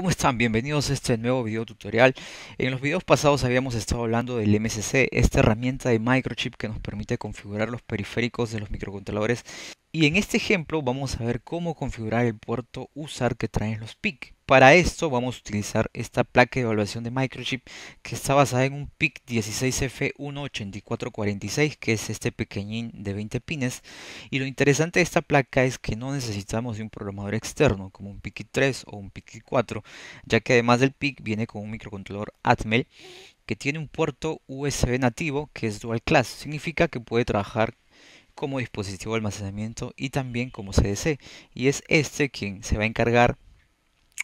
¿Cómo están? Bienvenidos a este nuevo video tutorial. En los videos pasados habíamos estado hablando del MSC, esta herramienta de microchip que nos permite configurar los periféricos de los microcontroladores. Y en este ejemplo vamos a ver cómo configurar el puerto USAR que traen los PIC. Para esto vamos a utilizar esta placa de evaluación de microchip que está basada en un PIC 16F18446 que es este pequeñín de 20 pines y lo interesante de esta placa es que no necesitamos de un programador externo como un PIC 3 o un PIC 4 ya que además del PIC viene con un microcontrolador Atmel que tiene un puerto USB nativo que es dual class significa que puede trabajar como dispositivo de almacenamiento y también como CDC y es este quien se va a encargar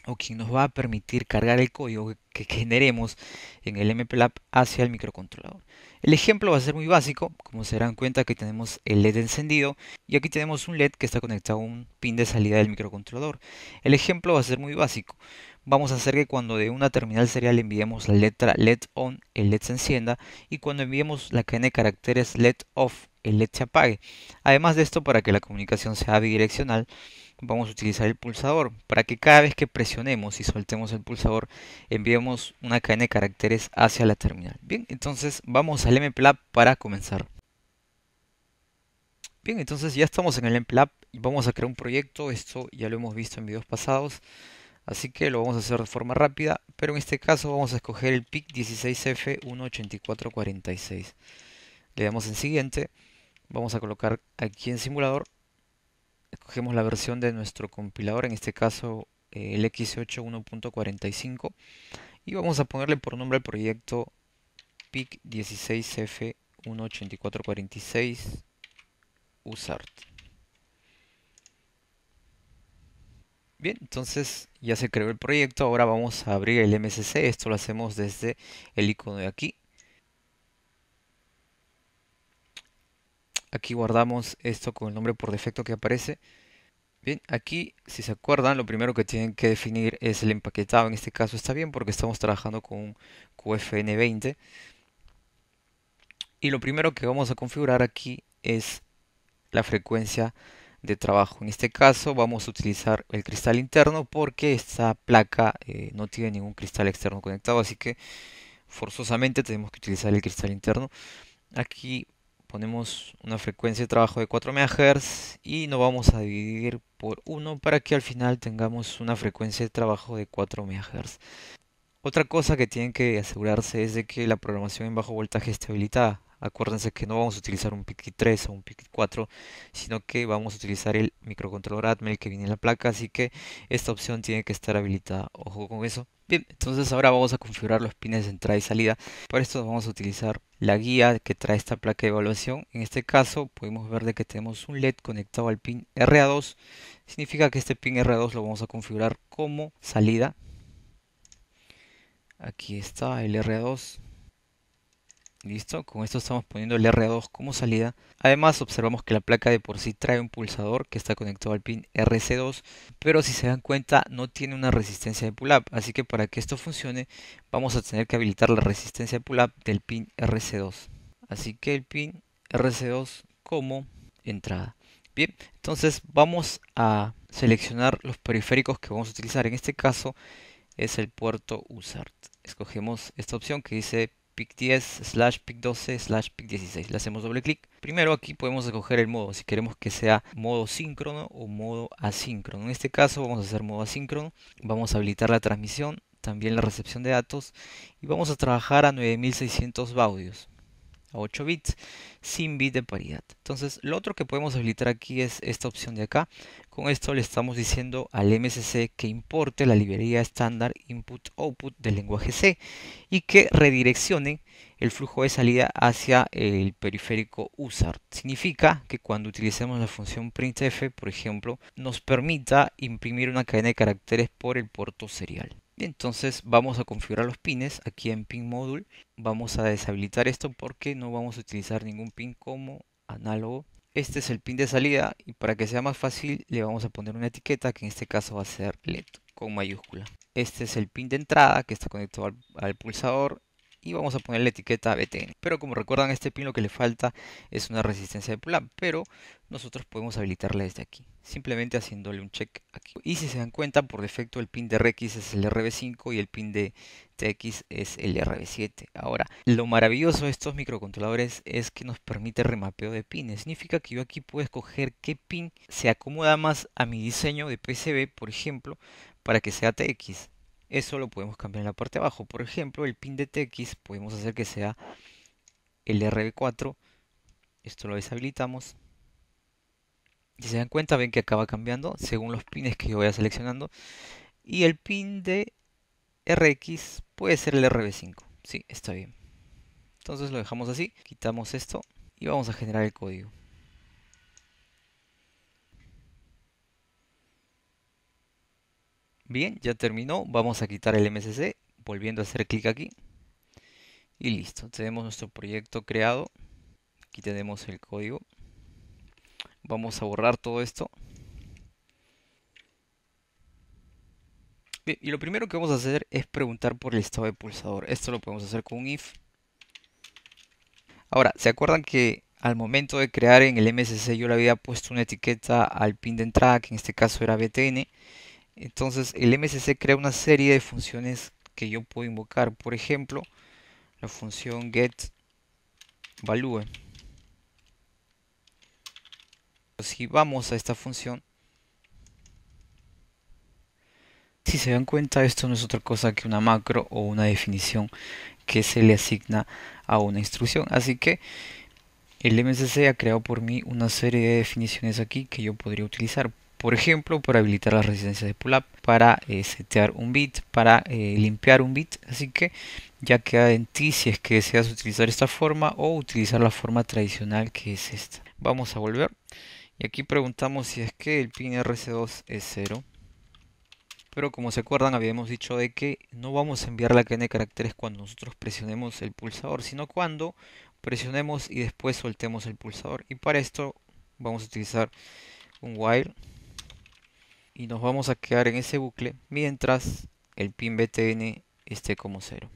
o quien nos va a permitir cargar el código que generemos en el MPLAB hacia el microcontrolador. El ejemplo va a ser muy básico, como se darán cuenta que tenemos el LED encendido y aquí tenemos un LED que está conectado a un pin de salida del microcontrolador. El ejemplo va a ser muy básico. Vamos a hacer que cuando de una terminal serial enviemos la letra LED ON, el LED se encienda y cuando enviemos la cadena de caracteres LED OFF, el LED se apague. Además de esto, para que la comunicación sea bidireccional, vamos a utilizar el pulsador para que cada vez que presionemos y soltemos el pulsador enviemos una cadena de caracteres hacia la terminal. Bien, entonces vamos al MPLAB para comenzar. Bien, entonces ya estamos en el MPLAB y vamos a crear un proyecto. Esto ya lo hemos visto en videos pasados, así que lo vamos a hacer de forma rápida. Pero en este caso vamos a escoger el PIC 16F18446. Le damos en siguiente Vamos a colocar aquí en simulador. Escogemos la versión de nuestro compilador, en este caso eh, el X8 1.45. Y vamos a ponerle por nombre al proyecto PIC 16F 18446 USART. Bien, entonces ya se creó el proyecto, ahora vamos a abrir el MSC, esto lo hacemos desde el icono de aquí. Aquí guardamos esto con el nombre por defecto que aparece. Bien, aquí si se acuerdan lo primero que tienen que definir es el empaquetado. En este caso está bien porque estamos trabajando con un QFN20. Y lo primero que vamos a configurar aquí es la frecuencia de trabajo. En este caso vamos a utilizar el cristal interno porque esta placa eh, no tiene ningún cristal externo conectado, así que forzosamente tenemos que utilizar el cristal interno. Aquí ponemos una frecuencia de trabajo de 4 MHz y nos vamos a dividir por 1 para que al final tengamos una frecuencia de trabajo de 4 MHz. Otra cosa que tienen que asegurarse es de que la programación en bajo voltaje esté habilitada. Acuérdense que no vamos a utilizar un PIC 3 o un PIC 4, sino que vamos a utilizar el microcontrolador Atmel que viene en la placa, así que esta opción tiene que estar habilitada. Ojo con eso. Bien, entonces ahora vamos a configurar los pines de entrada y salida. Para esto vamos a utilizar la guía que trae esta placa de evaluación. En este caso podemos ver de que tenemos un LED conectado al pin RA2. Significa que este pin RA2 lo vamos a configurar como salida. Aquí está el RA2. Listo, con esto estamos poniendo el R2 como salida. Además observamos que la placa de por sí trae un pulsador que está conectado al pin RC2, pero si se dan cuenta no tiene una resistencia de pull-up, así que para que esto funcione vamos a tener que habilitar la resistencia de pull-up del pin RC2. Así que el pin RC2 como entrada. Bien, entonces vamos a seleccionar los periféricos que vamos a utilizar. En este caso es el puerto USART. Escogemos esta opción que dice pic 10, slash pick 12, slash pick 16. Le hacemos doble clic. Primero aquí podemos escoger el modo, si queremos que sea modo síncrono o modo asíncrono. En este caso vamos a hacer modo asíncrono. Vamos a habilitar la transmisión, también la recepción de datos y vamos a trabajar a 9600 baudios. 8 bits sin bit de paridad. Entonces lo otro que podemos habilitar aquí es esta opción de acá. Con esto le estamos diciendo al MSC que importe la librería estándar input-output del lenguaje C y que redireccione el flujo de salida hacia el periférico USART. Significa que cuando utilicemos la función printf, por ejemplo, nos permita imprimir una cadena de caracteres por el puerto serial. Entonces vamos a configurar los pines aquí en pin module. Vamos a deshabilitar esto porque no vamos a utilizar ningún pin como análogo. Este es el pin de salida y para que sea más fácil le vamos a poner una etiqueta que en este caso va a ser LED con mayúscula. Este es el pin de entrada que está conectado al, al pulsador y vamos a poner la etiqueta BTN. Pero como recuerdan, a este pin lo que le falta es una resistencia de pull-up, pero nosotros podemos habilitarla desde aquí, simplemente haciéndole un check aquí. Y si se dan cuenta, por defecto el pin de RX es el RB5 y el pin de TX es el RB7. Ahora, lo maravilloso de estos microcontroladores es que nos permite remapeo de pines. Significa que yo aquí puedo escoger qué pin se acomoda más a mi diseño de PCB, por ejemplo, para que sea TX eso lo podemos cambiar en la parte de abajo. Por ejemplo, el pin de TX podemos hacer que sea el RB4. Esto lo deshabilitamos. Si se dan cuenta, ven que acaba cambiando según los pines que yo vaya seleccionando. Y el pin de RX puede ser el RB5. Sí, está bien. Entonces lo dejamos así. Quitamos esto y vamos a generar el código. Bien, ya terminó. Vamos a quitar el MSC, volviendo a hacer clic aquí. Y listo, tenemos nuestro proyecto creado. Aquí tenemos el código. Vamos a borrar todo esto. y lo primero que vamos a hacer es preguntar por el estado de pulsador. Esto lo podemos hacer con un if. Ahora, ¿se acuerdan que al momento de crear en el MSC yo le había puesto una etiqueta al pin de entrada, que en este caso era BTN? Entonces el MSC crea una serie de funciones que yo puedo invocar. Por ejemplo, la función getValue. Pues, si vamos a esta función, si se dan cuenta, esto no es otra cosa que una macro o una definición que se le asigna a una instrucción. Así que el MSC ha creado por mí una serie de definiciones aquí que yo podría utilizar por ejemplo, para habilitar las resistencias de pull-up, para eh, setear un bit, para eh, limpiar un bit. Así que ya queda en ti si es que deseas utilizar esta forma o utilizar la forma tradicional que es esta. Vamos a volver. Y aquí preguntamos si es que el pin RC2 es 0. Pero como se acuerdan habíamos dicho de que no vamos a enviar la cadena de caracteres cuando nosotros presionemos el pulsador, sino cuando presionemos y después soltemos el pulsador. Y para esto vamos a utilizar un while y nos vamos a quedar en ese bucle mientras el pin btn esté como cero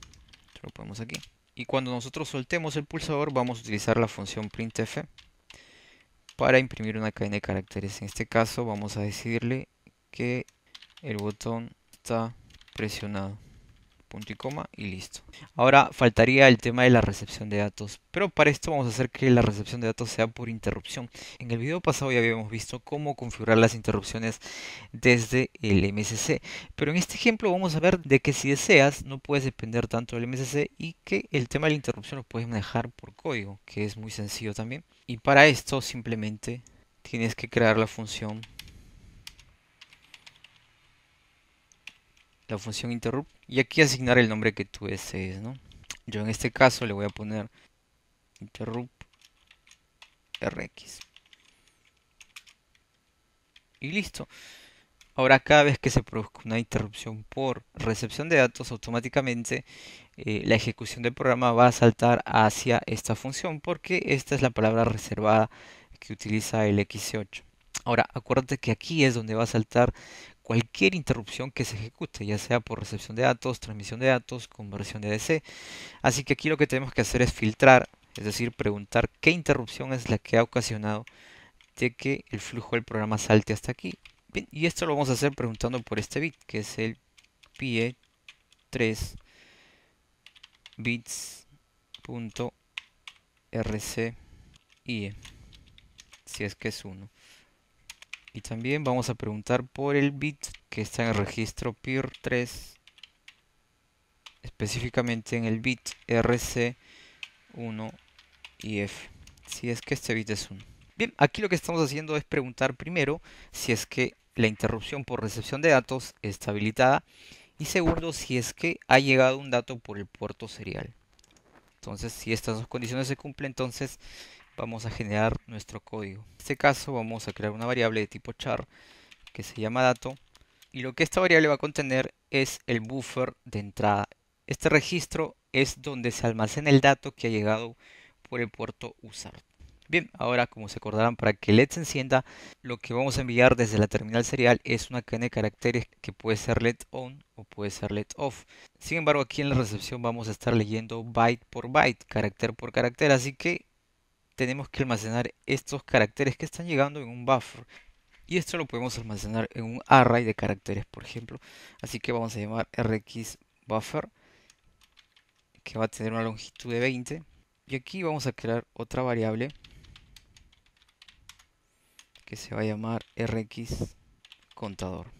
lo ponemos aquí y cuando nosotros soltemos el pulsador vamos a utilizar la función printf para imprimir una cadena de caracteres en este caso vamos a decirle que el botón está presionado punto y coma y listo. Ahora faltaría el tema de la recepción de datos, pero para esto vamos a hacer que la recepción de datos sea por interrupción. En el video pasado ya habíamos visto cómo configurar las interrupciones desde el MSC, pero en este ejemplo vamos a ver de que si deseas no puedes depender tanto del MSC y que el tema de la interrupción lo puedes manejar por código, que es muy sencillo también. Y para esto simplemente tienes que crear la función la función interrupt y aquí asignar el nombre que tú desees, ¿no? Yo en este caso le voy a poner interrupt rx. Y listo. Ahora cada vez que se produzca una interrupción por recepción de datos, automáticamente eh, la ejecución del programa va a saltar hacia esta función porque esta es la palabra reservada que utiliza el X8. Ahora, acuérdate que aquí es donde va a saltar cualquier interrupción que se ejecute, ya sea por recepción de datos, transmisión de datos, conversión de ADC. Así que aquí lo que tenemos que hacer es filtrar, es decir, preguntar qué interrupción es la que ha ocasionado de que el flujo del programa salte hasta aquí. Bien, y esto lo vamos a hacer preguntando por este bit, que es el PIE 3 bits.rcie, si es que es 1. Y también vamos a preguntar por el bit que está en el registro PIR 3, específicamente en el bit RC1 if F, si es que este bit es 1. Bien, aquí lo que estamos haciendo es preguntar primero si es que la interrupción por recepción de datos está habilitada y segundo si es que ha llegado un dato por el puerto serial. Entonces, si estas dos condiciones se cumplen, entonces vamos a generar nuestro código. En este caso vamos a crear una variable de tipo char que se llama dato y lo que esta variable va a contener es el buffer de entrada. Este registro es donde se almacena el dato que ha llegado por el puerto usar. Bien, ahora como se acordarán para que LED se encienda, lo que vamos a enviar desde la terminal serial es una cadena de caracteres que puede ser LED ON o puede ser LED OFF. Sin embargo, aquí en la recepción vamos a estar leyendo byte por byte, carácter por carácter, así que tenemos que almacenar estos caracteres que están llegando en un buffer. Y esto lo podemos almacenar en un array de caracteres, por ejemplo. Así que vamos a llamar rx buffer, que va a tener una longitud de 20. Y aquí vamos a crear otra variable que se va a llamar rx contador.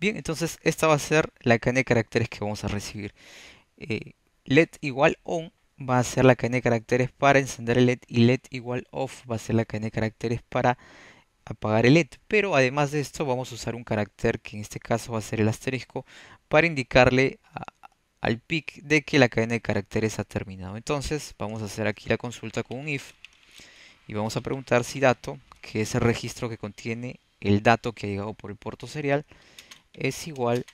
Bien, entonces esta va a ser la cadena de caracteres que vamos a recibir. Eh, let igual on va a ser la cadena de caracteres para encender el LED y LED igual off va a ser la cadena de caracteres para apagar el LED. Pero además de esto vamos a usar un carácter que en este caso va a ser el asterisco para indicarle al PIC de que la cadena de caracteres ha terminado. Entonces vamos a hacer aquí la consulta con un if y vamos a preguntar si dato, que es el registro que contiene el dato que ha llegado por el puerto serial, es igual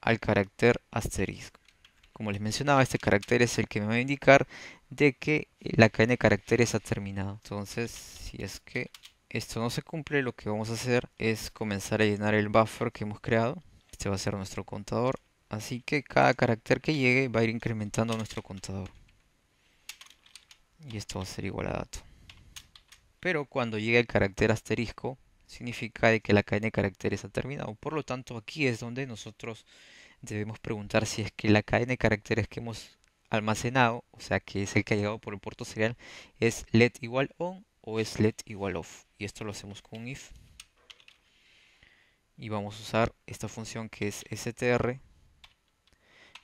al carácter asterisco. Como les mencionaba, este carácter es el que me va a indicar de que la cadena de caracteres ha terminado. Entonces, si es que esto no se cumple, lo que vamos a hacer es comenzar a llenar el buffer que hemos creado. Este va a ser nuestro contador. Así que cada carácter que llegue va a ir incrementando nuestro contador. Y esto va a ser igual a dato. Pero cuando llegue el carácter asterisco, significa de que la cadena de caracteres ha terminado. Por lo tanto, aquí es donde nosotros debemos preguntar si es que la cadena de caracteres que hemos almacenado, o sea que es el que ha llegado por el puerto serial, es let igual on o es let igual off. Y esto lo hacemos con un if. Y vamos a usar esta función que es str,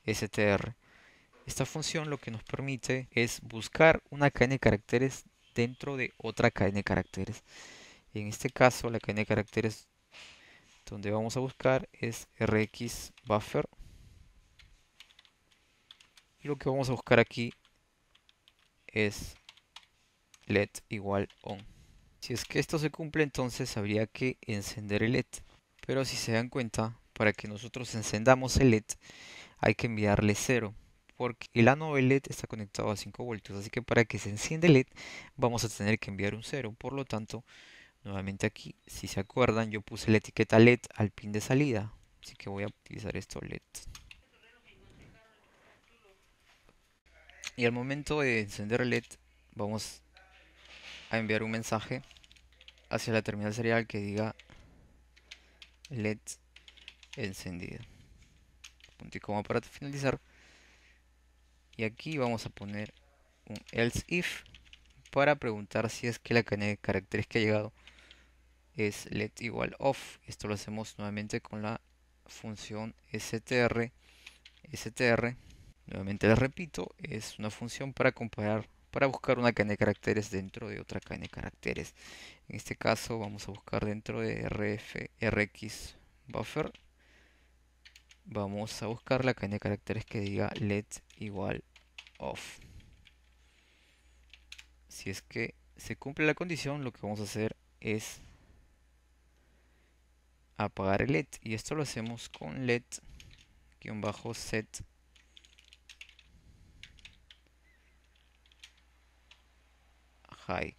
str. Esta función lo que nos permite es buscar una cadena de caracteres dentro de otra cadena de caracteres. En este caso la cadena de caracteres donde vamos a buscar es rx buffer y lo que vamos a buscar aquí es led igual on si es que esto se cumple entonces habría que encender el led pero si se dan cuenta para que nosotros encendamos el led hay que enviarle 0 porque el ano LED está conectado a 5 voltios así que para que se encienda el LED vamos a tener que enviar un 0 por lo tanto Nuevamente aquí, si se acuerdan, yo puse la etiqueta LED al pin de salida. Así que voy a utilizar esto LED. Y al momento de encender LED, vamos a enviar un mensaje hacia la terminal serial que diga LED encendida. Punto y coma para finalizar. Y aquí vamos a poner un else if para preguntar si es que la de caracteres que ha llegado es let igual off. Esto lo hacemos nuevamente con la función str. str, nuevamente les repito, es una función para comparar, para buscar una cadena de caracteres dentro de otra cadena de caracteres. En este caso vamos a buscar dentro de rf, rx buffer. Vamos a buscar la cadena de caracteres que diga let igual off. Si es que se cumple la condición, lo que vamos a hacer es apagar el LED. Y esto lo hacemos con LED-set. bajo High.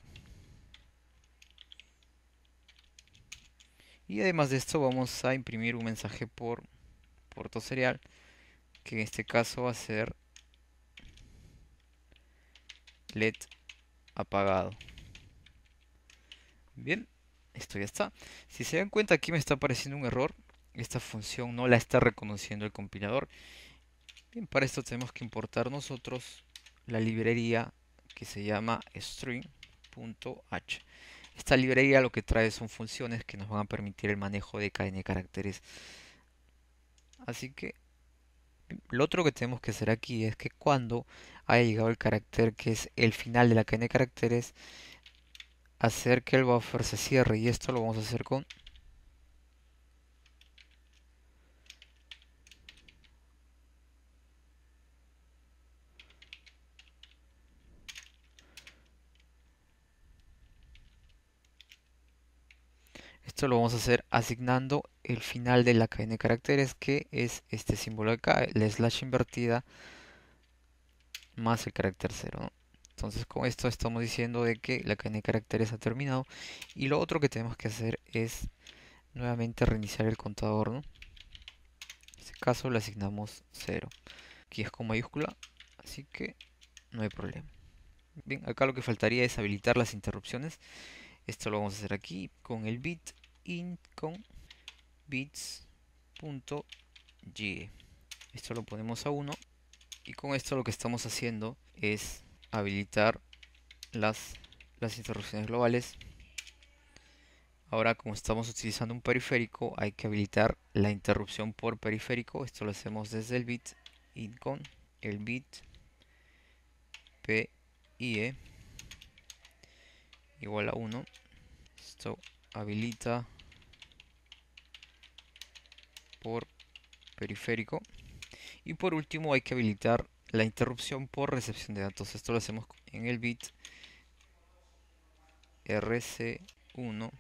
Y además de esto vamos a imprimir un mensaje por puerto serial, que en este caso va a ser LED apagado. Bien, esto ya está. Si se dan cuenta aquí me está apareciendo un error. Esta función no la está reconociendo el compilador. para esto tenemos que importar nosotros la librería que se llama string.h. Esta librería lo que trae son funciones que nos van a permitir el manejo de cadena de caracteres. Así que lo otro que tenemos que hacer aquí es que cuando haya llegado el carácter que es el final de la cadena de caracteres, hacer que el buffer se cierre y esto lo vamos a hacer con Esto lo vamos a hacer asignando el final de la cadena de caracteres que es este símbolo de acá, la slash invertida más el carácter 0. Entonces con esto estamos diciendo de que la cadena de caracteres ha terminado. Y lo otro que tenemos que hacer es nuevamente reiniciar el contador. En este caso le asignamos 0. Aquí es con mayúscula, así que no hay problema. Bien, acá lo que faltaría es habilitar las interrupciones. Esto lo vamos a hacer aquí con el bit in Esto lo ponemos a 1 y con esto lo que estamos haciendo es habilitar las, las interrupciones globales. Ahora como estamos utilizando un periférico hay que habilitar la interrupción por periférico. Esto lo hacemos desde el bit con el bit PIE igual a 1. Esto habilita por periférico. Y por último hay que habilitar la interrupción por recepción de datos. Esto lo hacemos en el bit RC1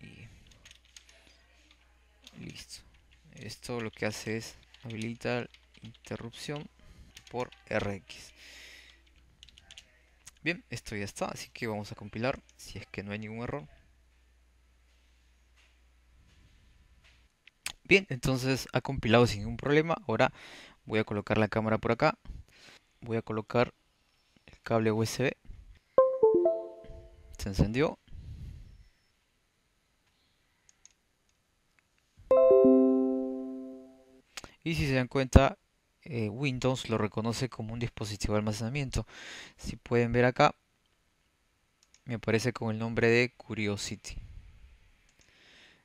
y listo. Esto lo que hace es habilitar interrupción por RX. Bien, esto ya está, así que vamos a compilar si es que no hay ningún error. Bien, entonces ha compilado sin ningún problema. Ahora voy a colocar la cámara por acá voy a colocar el cable USB se encendió y si se dan cuenta eh, Windows lo reconoce como un dispositivo de almacenamiento si pueden ver acá me aparece con el nombre de Curiosity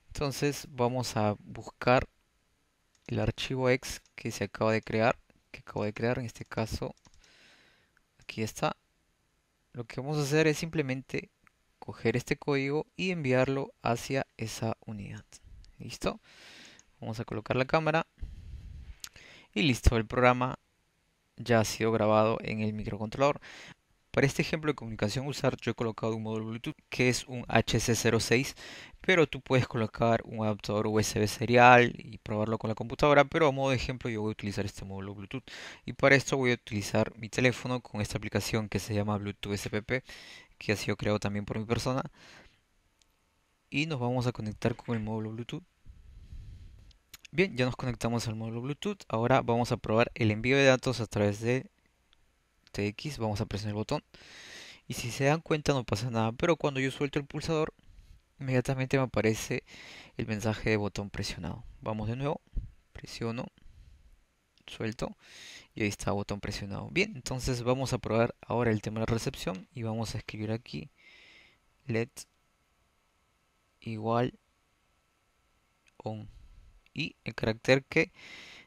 entonces vamos a buscar el archivo ex que se acaba de crear, que acabo de crear en este caso, aquí está. Lo que vamos a hacer es simplemente coger este código y enviarlo hacia esa unidad. ¿Listo? Vamos a colocar la cámara. Y listo, el programa ya ha sido grabado en el microcontrolador. Para este ejemplo de comunicación usar yo he colocado un módulo Bluetooth que es un HC06 pero tú puedes colocar un adaptador USB serial y probarlo con la computadora, pero a modo de ejemplo yo voy a utilizar este módulo Bluetooth y para esto voy a utilizar mi teléfono con esta aplicación que se llama Bluetooth SPP, que ha sido creado también por mi persona y nos vamos a conectar con el módulo Bluetooth. Bien, ya nos conectamos al módulo Bluetooth, ahora vamos a probar el envío de datos a través de TX, vamos a presionar el botón y si se dan cuenta no pasa nada, pero cuando yo suelto el pulsador inmediatamente me aparece el mensaje de botón presionado. Vamos de nuevo, presiono, suelto y ahí está botón presionado. Bien, entonces vamos a probar ahora el tema de recepción y vamos a escribir aquí let igual on y el carácter que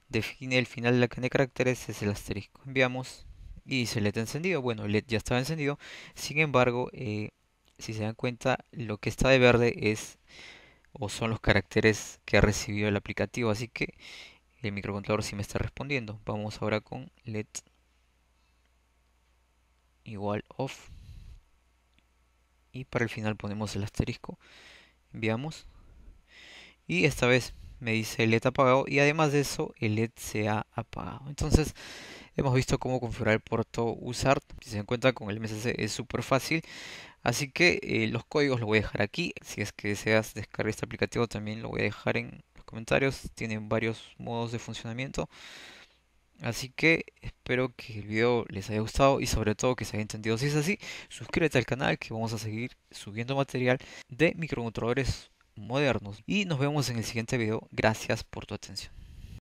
define el final de la cadena de caracteres es el asterisco. Enviamos y dice LED encendido. Bueno, LED ya estaba encendido. Sin embargo, eh, si se dan cuenta, lo que está de verde es o son los caracteres que ha recibido el aplicativo. Así que el microcontrolador sí me está respondiendo. Vamos ahora con led igual off. Y para el final ponemos el asterisco. Enviamos. Y esta vez me dice LED apagado y además de eso el LED se ha apagado. Entonces hemos visto cómo configurar el puerto USART. Si se dan cuenta con el MSC es súper fácil. Así que eh, los códigos los voy a dejar aquí. Si es que deseas descargar este aplicativo también lo voy a dejar en los comentarios. Tienen varios modos de funcionamiento. Así que espero que el video les haya gustado y sobre todo que se haya entendido. Si es así, suscríbete al canal que vamos a seguir subiendo material de microcontroladores modernos. Y nos vemos en el siguiente video. Gracias por tu atención.